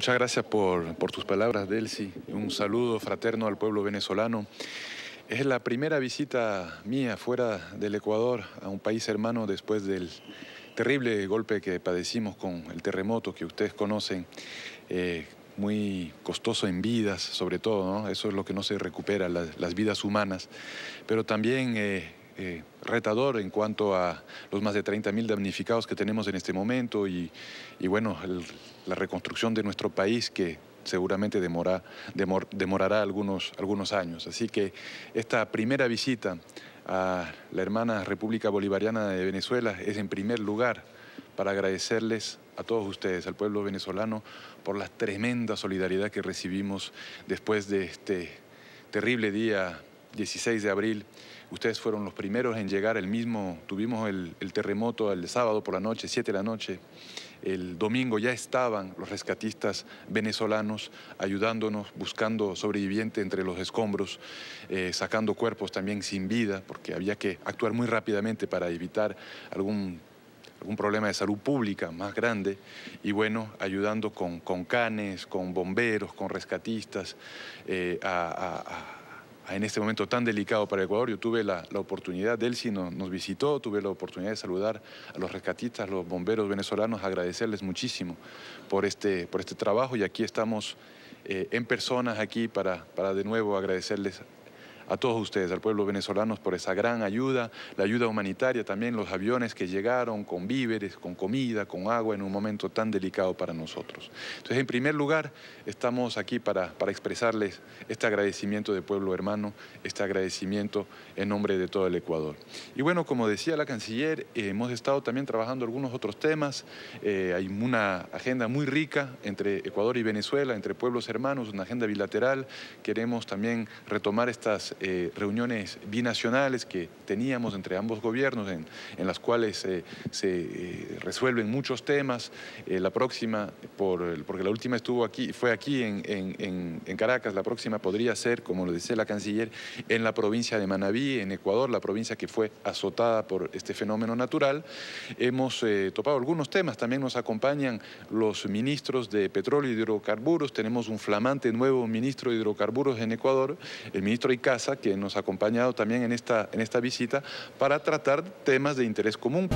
Muchas gracias por, tus palabras, Delcy. Un saludo fraterno al pueblo venezolano. Es la primera visita mía fuera del Ecuador a un país hermano después del terrible golpe que padecimos con el terremoto que ustedes conocen, eh, muy costoso en vidas sobre todo, eso es lo que no se recupera, las, vidas humanas, pero también eh, eh, retador en cuanto a los más de 30.000 damnificados que tenemos en este momento y, bueno, la reconstrucción de nuestro país que seguramente demorará algunos, algunos años. Así que esta primera visita a la hermana República Bolivariana de Venezuela es en primer lugar para agradecerles a todos ustedes, al pueblo venezolano, por la tremenda solidaridad que recibimos después de este terrible día 16 de abril. Ustedes fueron los primeros en llegar el mismo, tuvimos el, terremoto el sábado por la noche, 7 de la noche. El domingo ya estaban los rescatistas venezolanos ayudándonos, buscando sobrevivientes entre los escombros, eh, sacando cuerpos también sin vida, porque había que actuar muy rápidamente para evitar algún algún problema de salud pública más grande, y bueno, ayudando con, con canes, con bomberos, con rescatistas, eh, a Ah, en este momento tan delicado para Ecuador. Yo tuve la, oportunidad, Delcy nos, nos visitó, tuve la oportunidad de saludar a los rescatistas, los bomberos venezolanos, agradecerles muchísimo por este, por este trabajo y aquí estamos eh, en personas aquí para, para de nuevo agradecerles a todos ustedes, al pueblo venezolano, por esa gran ayuda, la ayuda humanitaria también, los aviones que llegaron con víveres, con comida, con agua en un momento tan delicado para nosotros. Entonces, en primer lugar, estamos aquí para, expresarles este agradecimiento de pueblo hermano, este agradecimiento en nombre de todo el Ecuador. Y bueno, como decía la canciller, eh, hemos estado también trabajando algunos otros temas, eh, hay una agenda muy rica entre Ecuador y Venezuela, entre pueblos hermanos, una agenda bilateral, queremos también retomar estas eh, reuniones binacionales que teníamos entre ambos gobiernos, en, las cuales eh, se eh, resuelven muchos temas. la próxima, por, porque la última estuvo aquí, fue aquí en, Caracas, la próxima podría ser, como lo dice la canciller, en la provincia de Manabí, en Ecuador, la provincia que fue azotada por este fenómeno natural. Hemos topado algunos temas, también nos acompañan los ministros de petróleo y hidrocarburos, tenemos un flamante nuevo ministro de hidrocarburos en Ecuador, el ministro Icaz que nos ha acompañado también en esta, en esta visita para tratar temas de interés común.